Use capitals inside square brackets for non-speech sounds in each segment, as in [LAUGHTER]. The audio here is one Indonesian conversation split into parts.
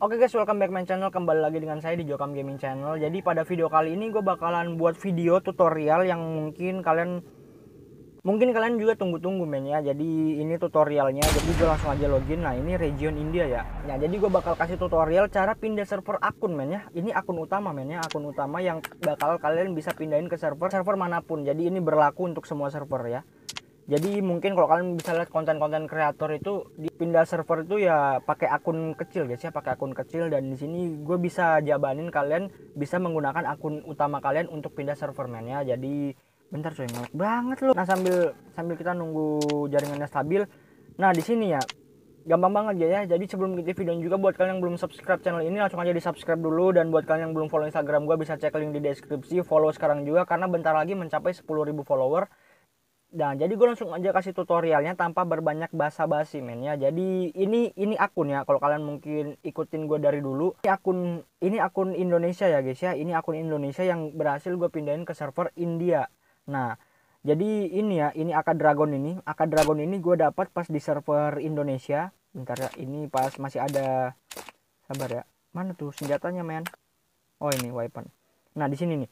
Oke okay guys, welcome back my channel. Kembali lagi dengan saya di Jokam Gaming Channel. Jadi pada video kali ini gue bakalan buat video tutorial yang mungkin kalian mungkin kalian juga tunggu-tunggu men ya. Jadi ini tutorialnya. Jadi gue langsung aja login. Nah ini region India ya. Nah jadi gue bakal kasih tutorial cara pindah server akun men ya. Ini akun utama men ya. Akun utama yang bakal kalian bisa pindahin ke server server manapun. Jadi ini berlaku untuk semua server ya jadi mungkin kalau kalian bisa lihat konten-konten kreator itu dipindah server itu ya pakai akun kecil guys ya pakai akun kecil dan di sini gue bisa jabanin kalian bisa menggunakan akun utama kalian untuk pindah servernya jadi bentar coy ngelek banget loh nah sambil sambil kita nunggu jaringannya stabil nah di sini ya gampang banget ya ya jadi sebelum kita video juga buat kalian yang belum subscribe channel ini langsung aja di subscribe dulu dan buat kalian yang belum follow instagram gue bisa cek link di deskripsi follow sekarang juga karena bentar lagi mencapai 10.000 follower dan nah, jadi gue langsung aja kasih tutorialnya tanpa berbanyak basa-basi men ya jadi ini ini akun ya kalau kalian mungkin ikutin gue dari dulu ini akun ini akun Indonesia ya guys ya ini akun Indonesia yang berhasil gue pindahin ke server India nah jadi ini ya ini akad Dragon ini akad Dragon ini gue dapat pas di server Indonesia bentar ya ini pas masih ada sabar ya mana tuh senjatanya men oh ini weapon nah di sini nih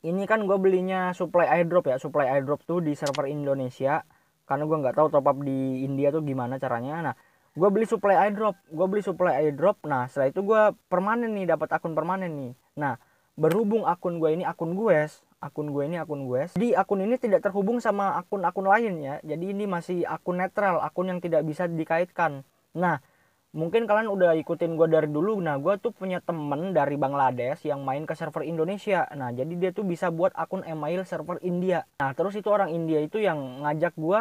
ini kan gue belinya supply airdrop ya supply airdrop tuh di server Indonesia karena gue nggak tahu top up di India tuh gimana caranya nah gue beli supply airdrop gue beli supply airdrop nah setelah itu gue permanen nih dapat akun permanen nih nah berhubung akun gue ini akun gue akun gue ini akun gue di akun ini tidak terhubung sama akun-akun lain ya jadi ini masih akun netral akun yang tidak bisa dikaitkan nah mungkin kalian udah ikutin gue dari dulu nah gue tuh punya temen dari Bangladesh yang main ke server Indonesia nah jadi dia tuh bisa buat akun email server India nah terus itu orang India itu yang ngajak gue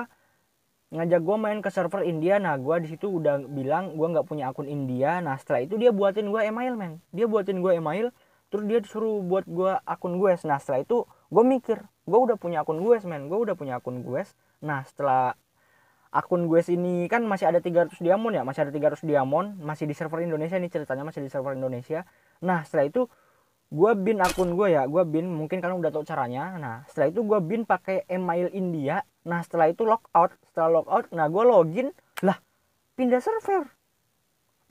ngajak gue main ke server India nah gue di situ udah bilang gue nggak punya akun India nah setelah itu dia buatin gue email men dia buatin gue email terus dia disuruh buat gue akun gue nah setelah itu gue mikir gue udah punya akun gue men gue udah punya akun gue nah setelah akun gue sini kan masih ada 300 diamond ya masih ada 300 diamond masih di server Indonesia nih ceritanya masih di server Indonesia nah setelah itu gue bin akun gue ya gue bin mungkin kalian udah tau caranya nah setelah itu gue bin pakai email India nah setelah itu logout setelah logout nah gue login lah pindah server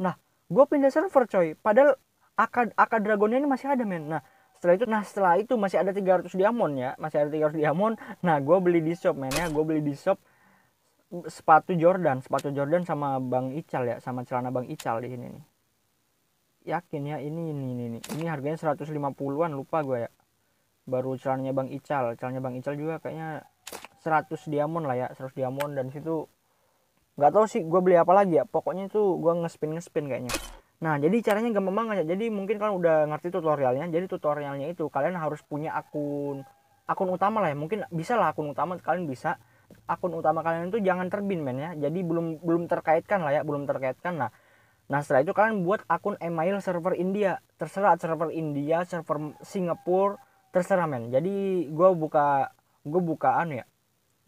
nah gue pindah server coy padahal akad akad dragonnya ini masih ada men nah setelah itu nah setelah itu masih ada 300 diamond ya masih ada 300 diamond nah gue beli di shop men ya gue beli di shop sepatu Jordan, sepatu Jordan sama Bang Ical ya, sama celana Bang Ical di sini nih. Yakin ya ini ini ini ini. Ini harganya 150-an lupa gue ya. Baru celananya Bang Ical, celananya Bang Ical juga kayaknya 100 diamond lah ya, 100 diamond dan situ nggak tahu sih gue beli apa lagi ya. Pokoknya itu gue ngespin ngespin kayaknya. Nah, jadi caranya gampang banget ya. Jadi mungkin kalian udah ngerti tutorialnya. Jadi tutorialnya itu kalian harus punya akun akun utama lah ya. Mungkin bisa lah akun utama kalian bisa akun utama kalian itu jangan terbin men ya jadi belum belum terkaitkan lah ya belum terkaitkan nah nah setelah itu kalian buat akun email server India terserah server India server Singapura terserah men jadi gue buka gue bukaan ya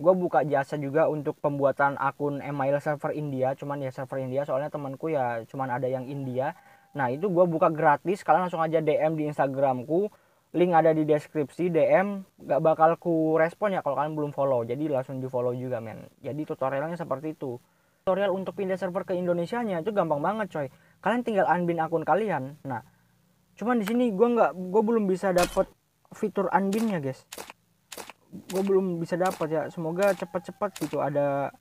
gue buka jasa juga untuk pembuatan akun email server India cuman ya server India soalnya temanku ya cuman ada yang India nah itu gue buka gratis kalian langsung aja DM di Instagramku link ada di deskripsi DM gak bakal ku respon ya kalau kalian belum follow jadi langsung di follow juga men jadi tutorialnya seperti itu tutorial untuk pindah server ke Indonesia nya itu gampang banget coy kalian tinggal unbin akun kalian nah cuman di sini gue nggak gue belum bisa dapet fitur unbinnya guys gue belum bisa dapet ya semoga cepet-cepet gitu ada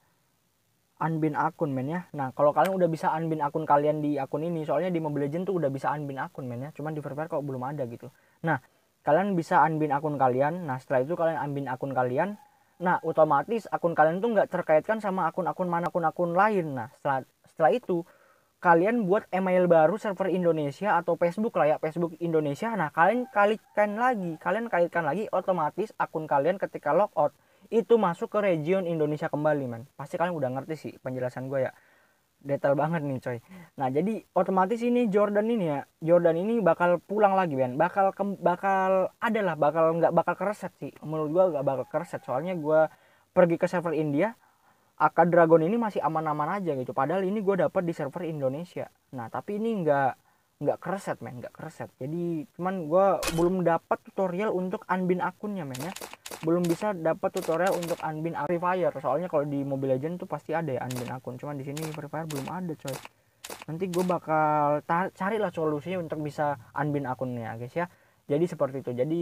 unbin akun men ya nah kalau kalian udah bisa unbin akun kalian di akun ini soalnya di Mobile Legends tuh udah bisa unbin akun men ya cuman di Free Fire kok belum ada gitu nah kalian bisa ambil akun kalian nah setelah itu kalian ambil akun kalian nah otomatis akun kalian tuh nggak terkaitkan sama akun-akun mana akun-akun lain nah setelah setelah itu kalian buat email baru server Indonesia atau Facebook lah ya Facebook Indonesia nah kalian kalikan lagi kalian kaitkan lagi otomatis akun kalian ketika logout itu masuk ke region Indonesia kembali man pasti kalian udah ngerti sih penjelasan gue ya detail banget nih coy. Nah jadi otomatis ini Jordan ini ya, Jordan ini bakal pulang lagi Ben, bakal ke, bakal adalah bakal nggak bakal kereset sih. Menurut gua nggak bakal kereset soalnya gua pergi ke server India, Aka Dragon ini masih aman-aman aja gitu. Padahal ini gua dapat di server Indonesia. Nah tapi ini nggak nggak kereset men nggak kereset jadi cuman gue belum dapat tutorial untuk unbin akunnya men ya belum bisa dapat tutorial untuk unbin free fire soalnya kalau di mobile legend tuh pasti ada ya unbin akun cuman di sini free fire belum ada coy nanti gue bakal cari lah solusinya untuk bisa unbin akunnya guys ya jadi seperti itu jadi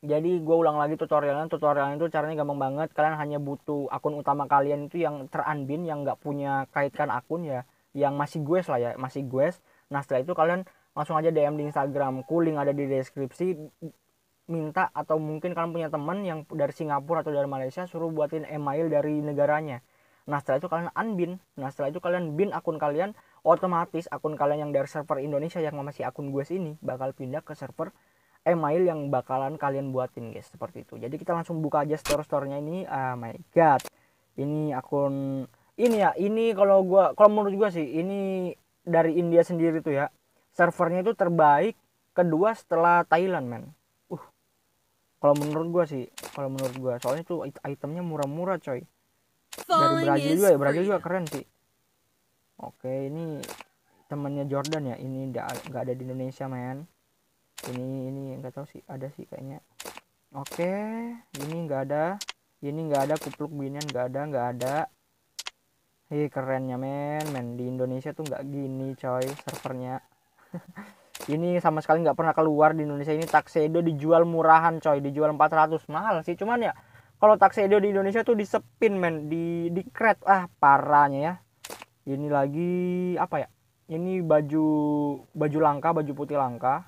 jadi gue ulang lagi tutorialnya tutorialnya itu caranya gampang banget kalian hanya butuh akun utama kalian itu yang terunbin yang nggak punya kaitkan akun ya yang masih gue lah ya masih gue Nah setelah itu kalian langsung aja DM di instagram, link ada di deskripsi. Minta atau mungkin kalian punya teman yang dari Singapura atau dari Malaysia suruh buatin email dari negaranya. Nah setelah itu kalian unbin, nah setelah itu kalian bin akun kalian, otomatis akun kalian yang dari server Indonesia yang masih akun gue ini bakal pindah ke server email yang bakalan kalian buatin guys seperti itu. Jadi kita langsung buka aja store storenya ini. oh my god. Ini akun ini ya, ini kalau gua kalau menurut gua sih ini dari India sendiri tuh ya servernya itu terbaik kedua setelah Thailand men uh kalau menurut gua sih kalau menurut gua soalnya tuh itemnya murah-murah coy dari Brazil juga ya Brazil juga keren sih oke ini temannya Jordan ya ini nggak ada di Indonesia men ini ini nggak tahu sih ada sih kayaknya oke ini nggak ada ini nggak ada kupluk binian nggak ada nggak ada Ih iya, kerennya men, men di Indonesia tuh nggak gini coy servernya. [LAUGHS] ini sama sekali nggak pernah keluar di Indonesia ini taksedo dijual murahan coy, dijual 400 mahal sih cuman ya kalau taksedo di Indonesia tuh disepin men, di di kret ah parahnya ya. Ini lagi apa ya? Ini baju baju langka, baju putih langka.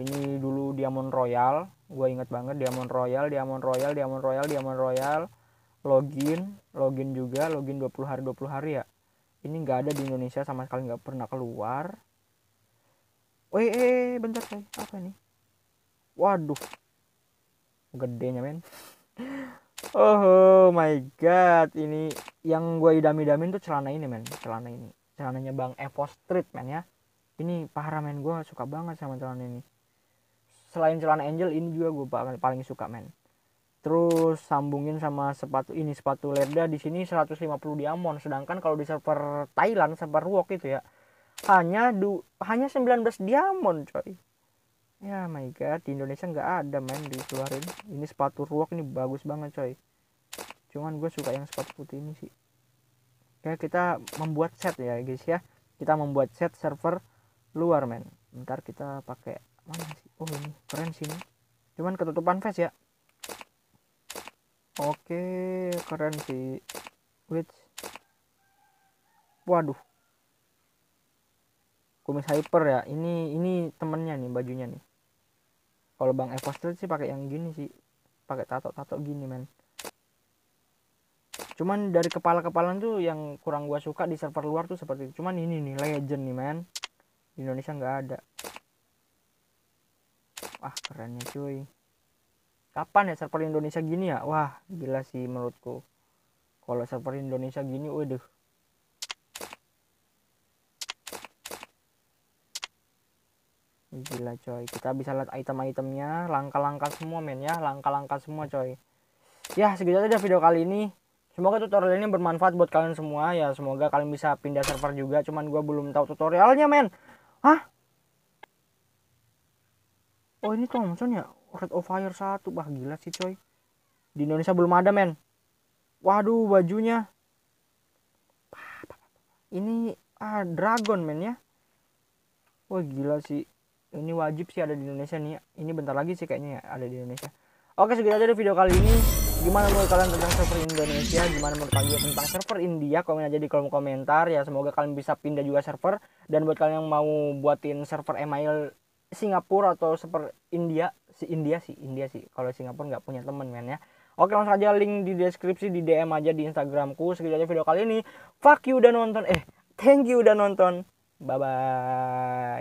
Ini dulu Diamond Royal, gue inget banget Diamond Royal, Diamond Royal, Diamond Royal, Diamond Royal. Diamond Royal login login juga login 20 hari 20 hari ya ini nggak ada di Indonesia sama sekali nggak pernah keluar oh eh, bentar saya eh, apa ini waduh gedenya men [LAUGHS] oh, oh, my god ini yang gue idam-idamin tuh celana ini men celana ini celananya bang Evo Street men ya ini parah men gue suka banget sama celana ini selain celana Angel ini juga gue paling suka men terus sambungin sama sepatu ini sepatu Lerda di sini 150 diamond sedangkan kalau di server Thailand server Wok itu ya hanya du hanya 19 diamond coy ya my god di Indonesia nggak ada main dikeluarin ini sepatu Wok ini bagus banget coy cuman gue suka yang sepatu putih ini sih ya kita membuat set ya guys ya kita membuat set server luar men ntar kita pakai mana sih oh ini keren sih ini cuman ketutupan face ya oke keren sih Which? waduh kumis hyper ya ini ini temennya nih bajunya nih kalau bang Evostil sih pakai yang gini sih pakai tato tato gini men cuman dari kepala kepalan tuh yang kurang gua suka di server luar tuh seperti itu. cuman ini nih legend nih men di Indonesia nggak ada Wah, kerennya cuy kapan ya server Indonesia gini ya wah gila sih menurutku kalau server Indonesia gini waduh gila coy kita bisa lihat item-itemnya langkah-langkah semua men ya langkah-langkah semua coy ya segitu aja video kali ini semoga tutorial ini bermanfaat buat kalian semua ya semoga kalian bisa pindah server juga cuman gue belum tahu tutorialnya men hah oh ini Thompson ya Red of Fire satu bah gila sih coy di Indonesia belum ada men waduh bajunya ini ah dragon men ya wah gila sih ini wajib sih ada di Indonesia nih ya. ini bentar lagi sih kayaknya ya ada di Indonesia oke segitu aja di video kali ini gimana menurut kalian tentang server Indonesia gimana menurut kalian tentang server India komen aja di kolom komentar ya semoga kalian bisa pindah juga server dan buat kalian yang mau buatin server email Singapura atau server India si India sih India sih kalau Singapura nggak punya temen men ya Oke langsung aja link di deskripsi di DM aja di Instagramku segitu aja video kali ini fuck you udah nonton eh thank you udah nonton bye bye